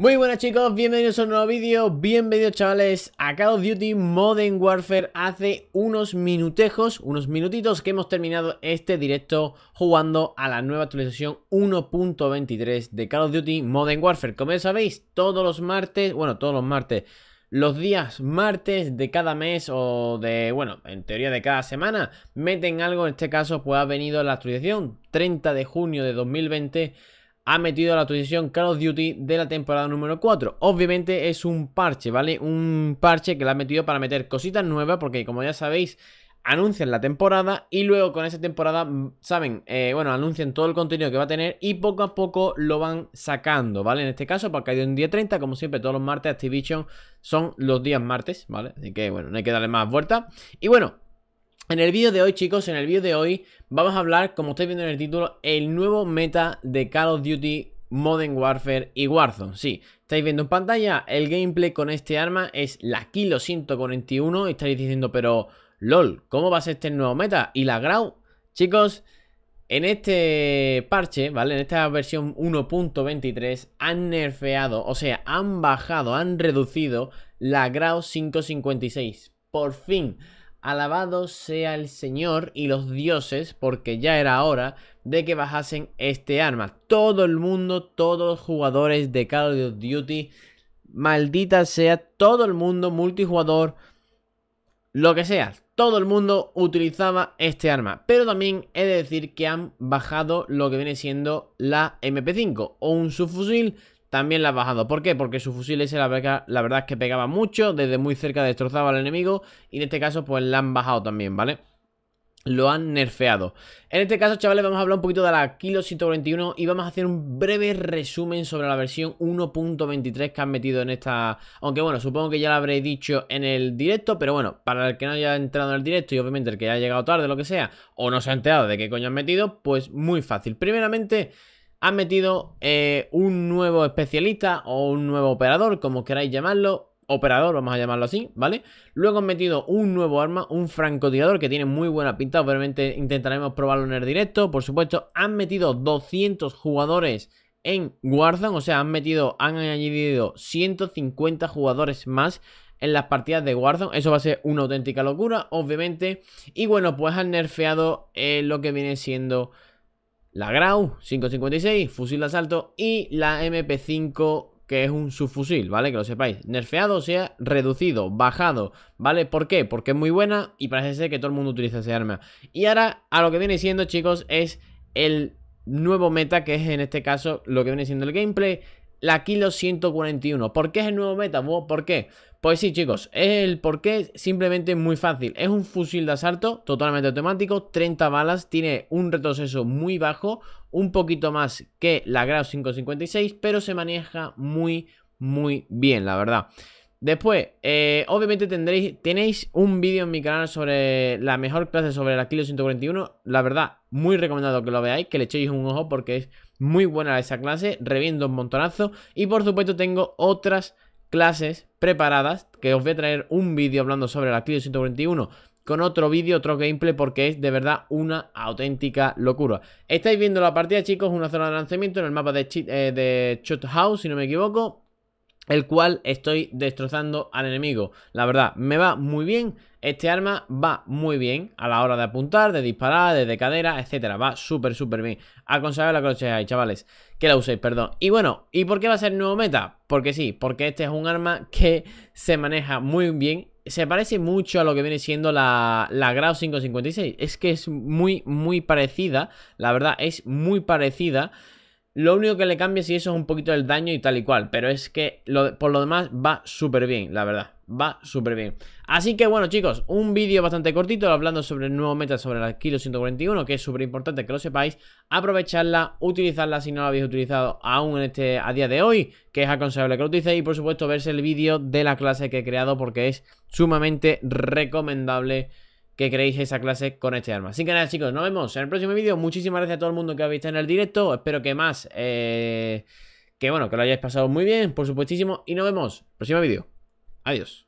Muy buenas chicos, bienvenidos a un nuevo vídeo, bienvenidos chavales a Call of Duty Modern Warfare Hace unos minutejos, unos minutitos que hemos terminado este directo jugando a la nueva actualización 1.23 de Call of Duty Modern Warfare Como ya sabéis, todos los martes, bueno todos los martes, los días martes de cada mes o de, bueno, en teoría de cada semana Meten algo, en este caso pues ha venido la actualización 30 de junio de 2020 ha metido la actualización Call of Duty de la temporada número 4. Obviamente es un parche, ¿vale? Un parche que la ha metido para meter cositas nuevas porque como ya sabéis anuncian la temporada y luego con esa temporada, mm, saben, eh, bueno, anuncian todo el contenido que va a tener y poco a poco lo van sacando, ¿vale? En este caso, para pues, caído un día 30, como siempre, todos los martes Activision son los días martes, ¿vale? Así que, bueno, no hay que darle más vueltas Y bueno, en el vídeo de hoy, chicos, en el vídeo de hoy vamos a hablar, como estáis viendo en el título, el nuevo meta de Call of Duty Modern Warfare y Warzone. Sí, estáis viendo en pantalla el gameplay con este arma, es la Kilo 141. Estáis diciendo, pero LOL, ¿cómo va a ser este nuevo meta? ¿Y la Grau? Chicos, en este parche, ¿vale? En esta versión 1.23 han nerfeado, o sea, han bajado, han reducido la Grau 556. Por fin. Alabado sea el Señor y los dioses, porque ya era hora de que bajasen este arma. Todo el mundo, todos los jugadores de Call of Duty, maldita sea, todo el mundo, multijugador, lo que sea, todo el mundo utilizaba este arma. Pero también he de decir que han bajado lo que viene siendo la MP5 o un subfusil también la ha bajado. ¿Por qué? Porque su fusil ese la, verdad, la verdad es que pegaba mucho, desde muy cerca destrozaba al enemigo y en este caso pues la han bajado también, ¿vale? Lo han nerfeado. En este caso, chavales, vamos a hablar un poquito de la Kilo 141 y vamos a hacer un breve resumen sobre la versión 1.23 que han metido en esta... Aunque bueno, supongo que ya lo habréis dicho en el directo, pero bueno, para el que no haya entrado en el directo y obviamente el que haya llegado tarde, lo que sea, o no se ha enterado de qué coño han metido, pues muy fácil. Primeramente han metido eh, un nuevo especialista o un nuevo operador, como queráis llamarlo. Operador, vamos a llamarlo así, ¿vale? Luego han metido un nuevo arma, un francotirador que tiene muy buena pinta. Obviamente intentaremos probarlo en el directo. Por supuesto, han metido 200 jugadores en Warzone. O sea, han metido, han añadido 150 jugadores más en las partidas de Warzone. Eso va a ser una auténtica locura, obviamente. Y bueno, pues han nerfeado eh, lo que viene siendo la Grau 556, fusil de asalto y la MP5 que es un subfusil, ¿vale? Que lo sepáis. Nerfeado, o sea, reducido, bajado, ¿vale? ¿Por qué? Porque es muy buena y parece ser que todo el mundo utiliza ese arma. Y ahora, a lo que viene siendo, chicos, es el nuevo meta, que es en este caso lo que viene siendo el gameplay la Kilo 141. ¿Por qué es el nuevo meta? ¿Por qué? Pues sí, chicos, el por qué simplemente muy fácil. Es un fusil de asalto totalmente automático, 30 balas, tiene un retroceso muy bajo, un poquito más que la Grau 556, pero se maneja muy, muy bien, la verdad. Después, eh, obviamente tendréis, tenéis un vídeo en mi canal sobre la mejor clase sobre la Kilo 141. La verdad, muy recomendado que lo veáis, que le echéis un ojo porque es muy buena esa clase, reviendo un montonazo. Y por supuesto tengo otras clases preparadas, que os voy a traer un vídeo hablando sobre la Clio 141 con otro vídeo, otro gameplay, porque es de verdad una auténtica locura. Estáis viendo la partida, chicos, una zona de lanzamiento en el mapa de, eh, de House, si no me equivoco el cual estoy destrozando al enemigo. La verdad, me va muy bien. Este arma va muy bien a la hora de apuntar, de disparar, de cadera, etcétera. Va súper, súper bien. Aconsejable la que chavales. Que la uséis, perdón. Y bueno, ¿y por qué va a ser nuevo meta? Porque sí, porque este es un arma que se maneja muy bien se parece mucho a lo que viene siendo la, la Grau 556. Es que es muy, muy parecida. La verdad, es muy parecida. Lo único que le cambia si eso es un poquito el daño y tal y cual. Pero es que por lo demás va súper bien, la verdad. Va súper bien. Así que bueno chicos, un vídeo bastante cortito hablando sobre el nuevo meta sobre la Kilo 141, que es súper importante que lo sepáis. Aprovecharla, utilizarla si no la habéis utilizado aún en este, a día de hoy, que es aconsejable que lo utilicéis. Y por supuesto verse el vídeo de la clase que he creado porque es sumamente recomendable que creéis esa clase con este arma. Así que nada chicos, nos vemos en el próximo vídeo. Muchísimas gracias a todo el mundo que habéis visto en el directo. Espero que más, eh, que bueno, que lo hayáis pasado muy bien, por supuestísimo. Y nos vemos en el próximo vídeo. Adiós.